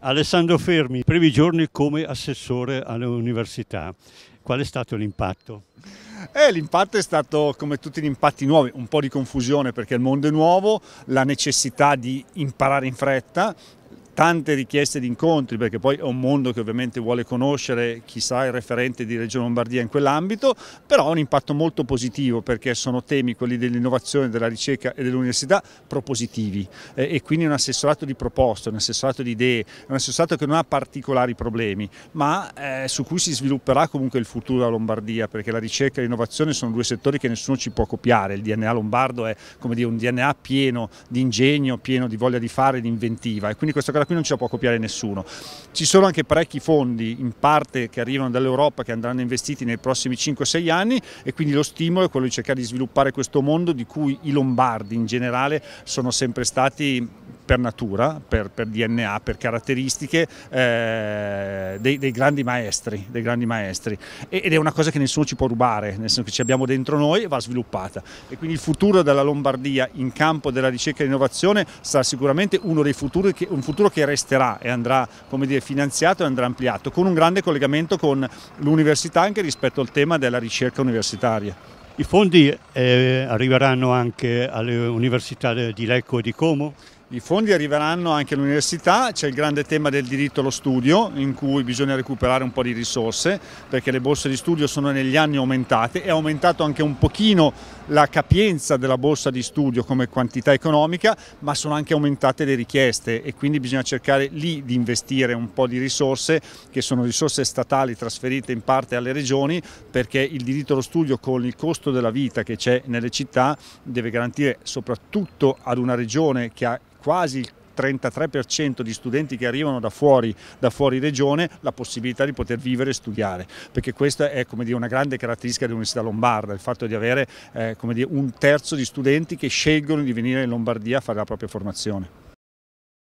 Alessandro Fermi, primi giorni come assessore all'università, qual è stato l'impatto? Eh, l'impatto è stato, come tutti gli impatti nuovi, un po' di confusione perché il mondo è nuovo, la necessità di imparare in fretta, tante richieste di incontri perché poi è un mondo che ovviamente vuole conoscere chissà il referente di Regione Lombardia in quell'ambito, però ha un impatto molto positivo perché sono temi, quelli dell'innovazione, della ricerca e dell'università, propositivi eh, e quindi un assessorato di proposte, un assessorato di idee, un assessorato che non ha particolari problemi, ma eh, su cui si svilupperà comunque il futuro della Lombardia perché la ricerca e l'innovazione sono due settori che nessuno ci può copiare, il DNA lombardo è come dire un DNA pieno di ingegno, pieno di voglia di fare, di inventiva e quindi questa cosa qui non ce la può copiare nessuno. Ci sono anche parecchi fondi in parte che arrivano dall'Europa che andranno investiti nei prossimi 5-6 anni e quindi lo stimolo è quello di cercare di sviluppare questo mondo di cui i lombardi in generale sono sempre stati per natura, per, per DNA, per caratteristiche eh, dei, dei, grandi maestri, dei grandi maestri. E, ed è una cosa che nessuno ci può rubare, nel senso che ci abbiamo dentro noi e va sviluppata. E quindi il futuro della Lombardia in campo della ricerca e innovazione sarà sicuramente uno dei futuri che, un futuro che resterà e andrà dire, finanziato e andrà ampliato, con un grande collegamento con l'università anche rispetto al tema della ricerca universitaria. I fondi eh, arriveranno anche alle università di Lecco e di Como? I fondi arriveranno anche all'università, c'è il grande tema del diritto allo studio in cui bisogna recuperare un po' di risorse perché le borse di studio sono negli anni aumentate, è aumentato anche un pochino la capienza della borsa di studio come quantità economica ma sono anche aumentate le richieste e quindi bisogna cercare lì di investire un po' di risorse che sono risorse statali trasferite in parte alle regioni perché il diritto allo studio con il costo della vita che c'è nelle città deve garantire soprattutto ad una regione che ha quasi il 33% di studenti che arrivano da fuori, da fuori, regione la possibilità di poter vivere e studiare, perché questa è dire, una grande caratteristica dell'Università Lombarda, il fatto di avere eh, dire, un terzo di studenti che scelgono di venire in Lombardia a fare la propria formazione.